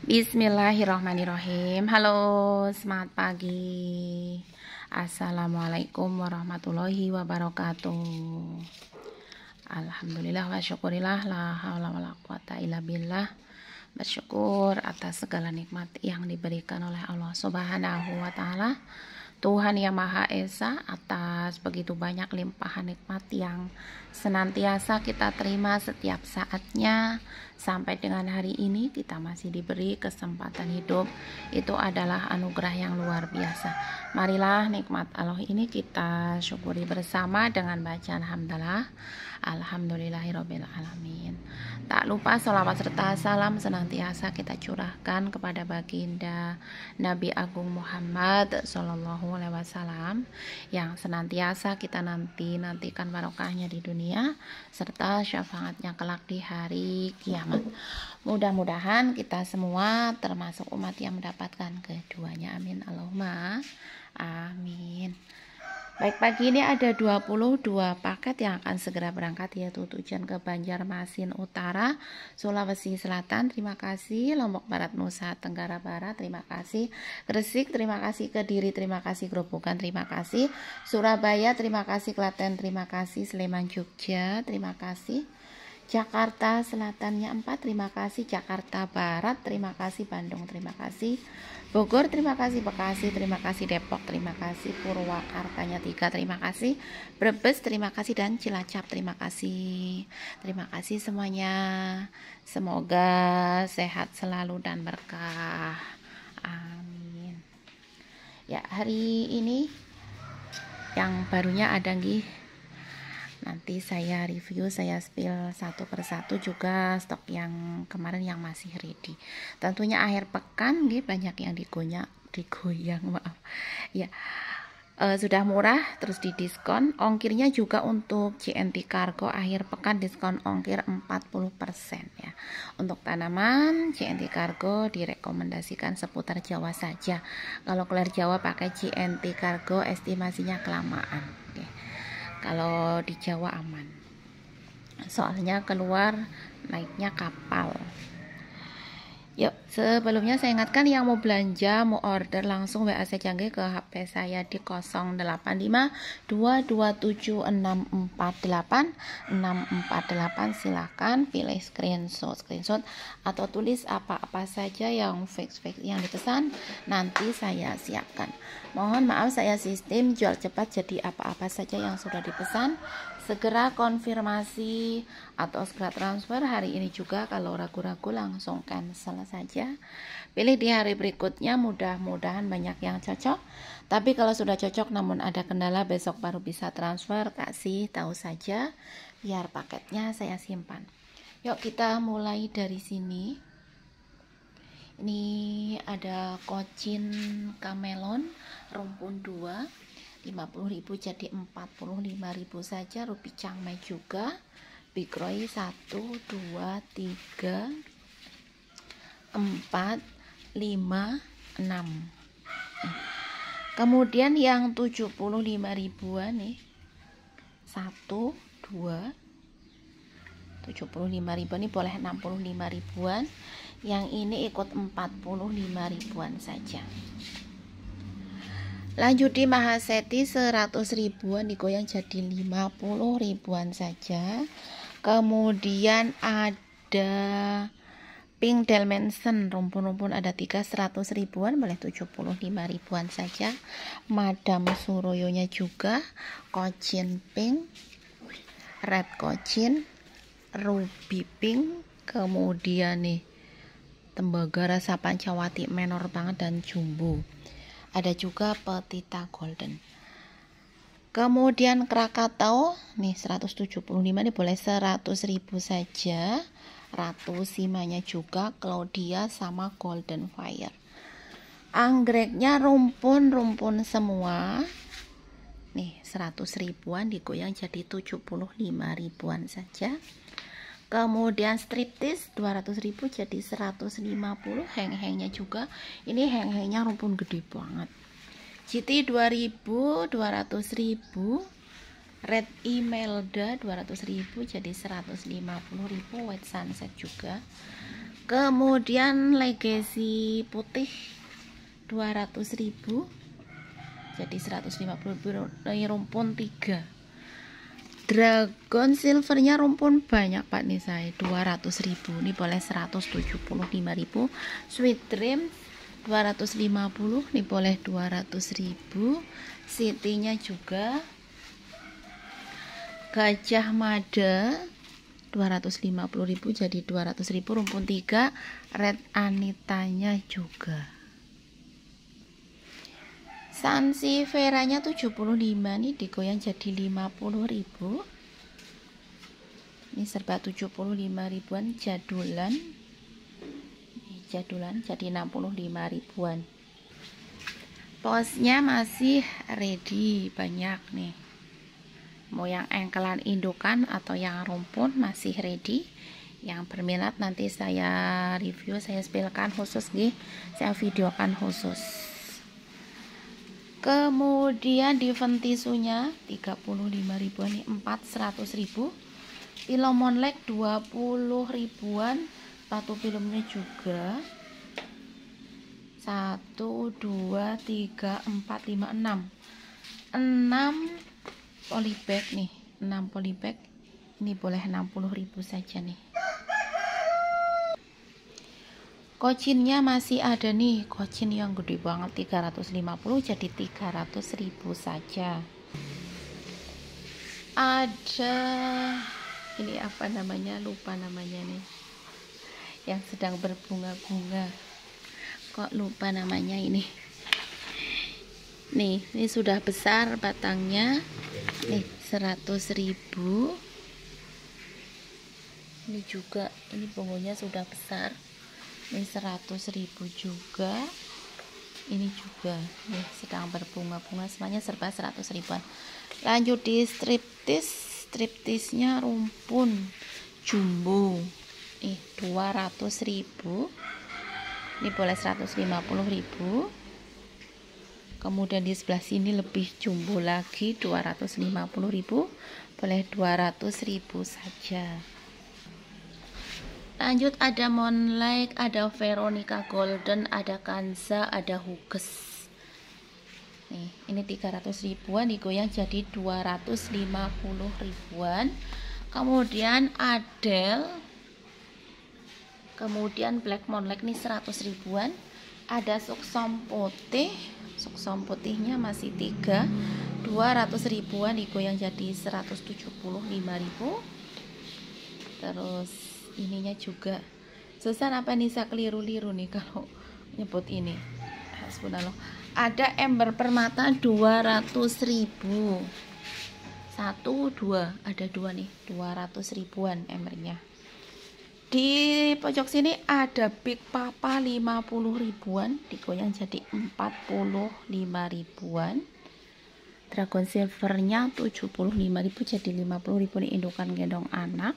Bismillahirrahmanirrahim. Halo, semangat pagi. Assalamualaikum warahmatullahi wabarakatuh. Alhamdulillah wa syukurillah la haula wala quwata illa billah. Bersyukur atas segala nikmat yang diberikan oleh Allah Subhanahu wa taala Tuhan Yang Maha Esa atas begitu banyak limpahan nikmat yang senantiasa kita terima setiap saatnya sampai dengan hari ini kita masih diberi kesempatan hidup itu adalah anugerah yang luar biasa marilah nikmat Allah ini kita syukuri bersama dengan bacaan hamdalah alamin tak lupa salawat serta salam senantiasa kita curahkan kepada baginda Nabi Agung Muhammad Sallallahu Alaihi Wasallam yang senantiasa kita nanti nantikan barokahnya di dunia serta syafaatnya kelak di hari kiamat. Mudah-mudahan kita semua termasuk umat yang mendapatkan keduanya. Amin. Allahumma. Amin. Baik pagi ini ada 22 paket yang akan segera berangkat yaitu tujuan ke Banjarmasin Utara, Sulawesi Selatan. Terima kasih Lombok Barat Nusa Tenggara Barat. Terima kasih Gresik. Terima kasih Kediri. Terima kasih Grobogan. Terima kasih Surabaya. Terima kasih Klaten. Terima kasih Sleman Jogja. Terima kasih Jakarta Selatannya 4, terima kasih Jakarta Barat, terima kasih Bandung, terima kasih Bogor, terima kasih Bekasi, terima kasih Depok, terima kasih Purwakartanya 3, terima kasih Brebes, terima kasih dan Cilacap, terima kasih. Terima kasih semuanya. Semoga sehat selalu dan berkah. Amin. Ya, hari ini yang barunya ada nih nanti saya review saya spill satu persatu juga stok yang kemarin yang masih ready tentunya akhir pekan dia banyak yang digoyang digoyang maaf ya e, sudah murah terus di diskon ongkirnya juga untuk CNT Cargo akhir pekan diskon ongkir 40% ya untuk tanaman CNT Cargo direkomendasikan seputar Jawa saja kalau keluar Jawa pakai CNT Cargo estimasinya kelamaan kalau di Jawa aman soalnya keluar naiknya kapal Yuk, sebelumnya saya ingatkan yang mau belanja, mau order langsung WA saya canggih ke HP saya di 085 227 648 silahkan pilih screenshot screenshot atau tulis apa-apa saja yang fix-fix yang dipesan nanti saya siapkan mohon maaf saya sistem jual cepat jadi apa-apa saja yang sudah dipesan segera konfirmasi atau segera transfer hari ini juga kalau ragu-ragu langsung cancel saja pilih di hari berikutnya mudah-mudahan banyak yang cocok tapi kalau sudah cocok namun ada kendala besok baru bisa transfer kasih tahu saja biar paketnya saya simpan yuk kita mulai dari sini ini ada kocin kamelon rumpun 2 50.000 jadi 45.000 saja rupi cangmai juga bikroi 1 2 3 4 5 6 kemudian yang 75 ribuan nih 1 2 75 ribuan ini boleh 65 ribuan yang ini ikut 45 ribuan saja lanjut di Mahaseti 100 ribuan digoyang jadi 50 ribuan saja kemudian ada Pink Dalmanson rumpun-rumpun ada 3 100 ribuan boleh 75 ribuan saja Madam Suroyonya juga Kocin Pink Red Kocin Ruby Pink kemudian nih Tembaga Rasa Pancawati menor banget dan jumbo ada juga petita golden kemudian Krakatau nih 175 nih boleh 100 ribu saja Ratu Simanya juga Claudia sama Golden Fire anggreknya rumpun-rumpun semua nih 100 ribuan digoyang jadi 75 ribuan saja kemudian striptis 200.000 jadi 150 hang-hangnya juga ini hang-hangnya rumpun gede banget GT 2000 200.000 Red Imelda 200.000 jadi 150.000 White Sunset juga kemudian Legacy putih 200.000 jadi 150.000 rumpun 3 Dragon silvernya rumpun banyak Pak nih saya 200 ribu Ini boleh 175 ribu Sweet Dream 250 Ini boleh 200 ribu City-nya juga Gajah Mada 250 ribu jadi 200 ribu Rumpun 3 Red Anitanya juga Veranya 75 nih digoyang jadi 50.000. ini serba 75 ribuan jadulan jadulan jadi 65 ribuan posnya masih ready banyak nih mau yang engkelan indukan atau yang rumpun masih ready yang berminat nanti saya review saya spilkan khusus nih saya videokan khusus kemudian di ventisunya 35 ribuan ini 4 100 ribu pilomonlek 20 ribuan patu filmnya juga 1 2 3 4 5 6 6 polybag nih 6 polybag ini boleh 60 ribu saja nih kocinnya masih ada nih kocin yang gede banget 350 jadi 300 ribu saja ada ini apa namanya lupa namanya nih yang sedang berbunga-bunga kok lupa namanya ini nih ini sudah besar batangnya nih 100 ribu ini juga ini bunganya sudah besar ini 100 ribu juga ini juga nih sedang berbunga-bunga semuanya serba 100 ribuan lanjut di striptis striptisnya rumpun jumbo eh 200 ribu ini boleh 150 ribu kemudian di sebelah sini lebih jumbo lagi 250 ribu boleh 200 ribu saja lanjut ada Moonlight, ada Veronica Golden ada Kanza ada Hugues nih ini 300 ribuan digoyang jadi 250 ribuan kemudian Adele kemudian Black Moonlight nih 100 ribuan ada suksom putih suksom putihnya masih 3 200 ribuan digoyang jadi 175 ribu terus ininya juga Susan apa Nisa keliru-liru nih kalau nyebut ini Hasbunallah ada ember permata 200 ribu satu dua ada dua nih 200 ribuan embernya di pojok sini ada Big Papa 50 ribuan digoyang jadi 45 ribuan Dragon silvernya 75 ribu jadi 50 ribu nih indukan gendong anak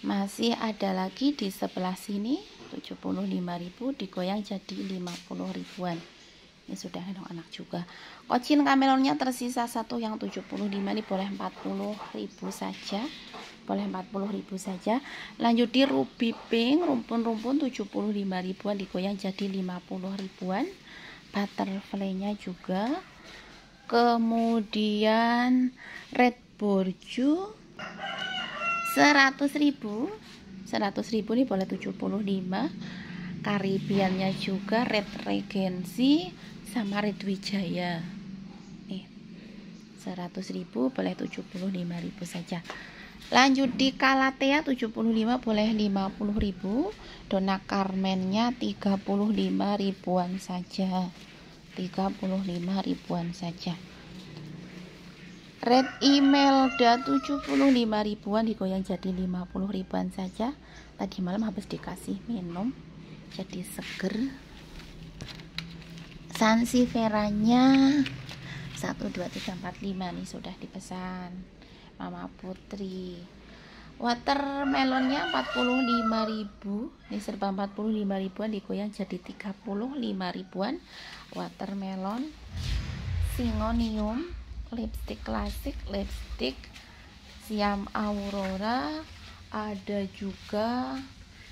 masih ada lagi di sebelah sini 75.000 digoyang jadi 50 ribuan ini sudah enak anak juga kocin kamelonnya tersisa satu yang 75 ini boleh 40.000 saja boleh 40.000 saja lanjut di ruby pink rumpun-rumpun 75 ribuan digoyang jadi 50 ribuan butterfly nya juga kemudian red borju seratus ribu seratus ribu ini boleh 75 Karibiannya juga Red Regency sama Red Wijaya nih 100 ribu boleh 75 ribu saja lanjut di Kalatea 75 boleh 50 ribu Dona Carmennya 35 ribuan saja 35 ribuan saja Red email dan 75 ribuan digoyang jadi 50 ribuan saja. Tadi malam habis dikasih minum jadi seger. Sansiveranya 1 2 3 4 5 nih sudah dipesan. Mama Putri. Watermelonnya 45 ribu. Ini serba 45 ribuan digoyang jadi 35 ribuan watermelon. Singonium lipstick klasik lipstick siam aurora ada juga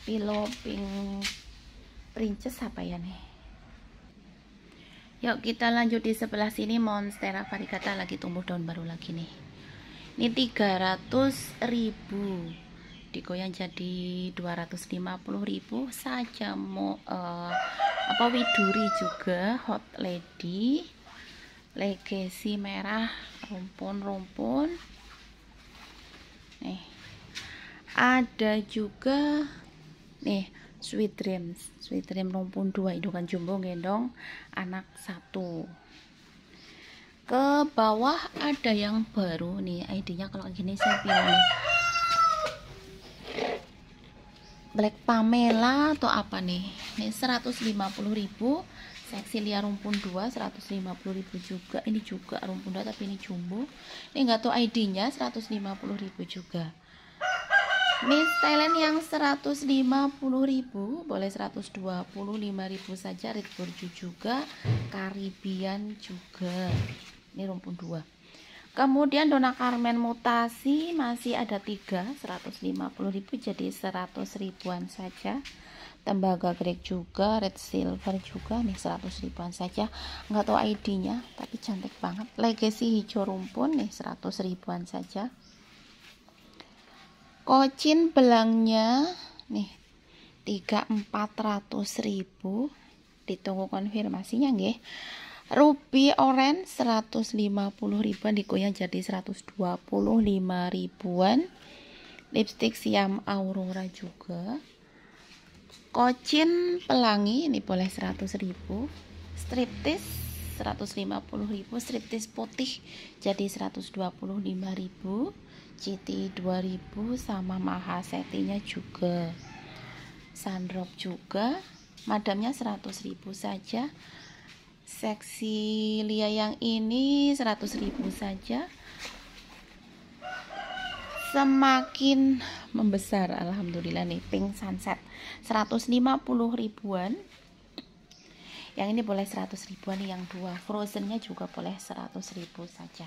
pillow pink princess apa ya nih yuk kita lanjut di sebelah sini monstera varigata lagi tumbuh daun baru lagi nih ini 300 ribu digoyang jadi 250 ribu saja mau uh, apa widuri juga hot lady legesi merah rumpun-rumpun nih ada juga nih sweet dreams sweet dream rumpun dua indukan jumbo gendong anak satu ke bawah ada yang baru nih ID-nya kalau gini saya pilih nih. Black Pamela atau apa nih ini 150.000 seksi liar rumpun 2 150.000 juga ini juga rumpun 2 tapi ini jumbo ini enggak tahu ID nya 150.000 juga Miss Thailand yang 150.000 boleh 125.000 saja Red Burju juga Karibian juga ini rumpun 2 kemudian Dona Carmen mutasi masih ada 3 150.000 jadi 100 ribuan saja tembaga grek juga red silver juga nih 100 ribuan saja nggak tahu ID-nya tapi cantik banget legacy hijau rumpun nih 100 ribuan saja kocin belangnya nih 3400 ribu ditunggu konfirmasinya nggih ruby orange 150 ribuan dikoyang jadi 125 ribuan lipstick siam aurora juga Kocin Pelangi ini boleh 100.000. Striptis 150.000, Striptis putih jadi 125.000. ribu 2000 sama Maha Setinya juga Sandrop juga Madamnya 100.000 saja Seksi Lia yang ini 100.000 saja semakin membesar alhamdulillah nih pink sunset 150 ribuan yang ini boleh 100 ribuan yang dua frozennya juga boleh 100 ribu saja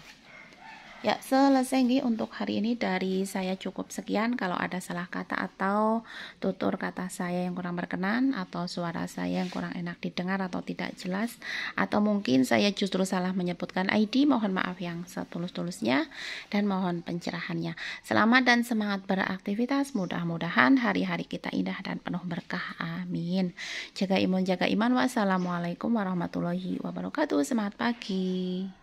Ya, selesai nih untuk hari ini dari saya cukup sekian. Kalau ada salah kata atau tutur kata saya yang kurang berkenan atau suara saya yang kurang enak didengar atau tidak jelas atau mungkin saya justru salah menyebutkan ID, mohon maaf yang setulus-tulusnya dan mohon pencerahannya. Selamat dan semangat beraktivitas. Mudah-mudahan hari-hari kita indah dan penuh berkah. Amin. Jaga imun, jaga iman. Wassalamualaikum warahmatullahi wabarakatuh. Semangat pagi.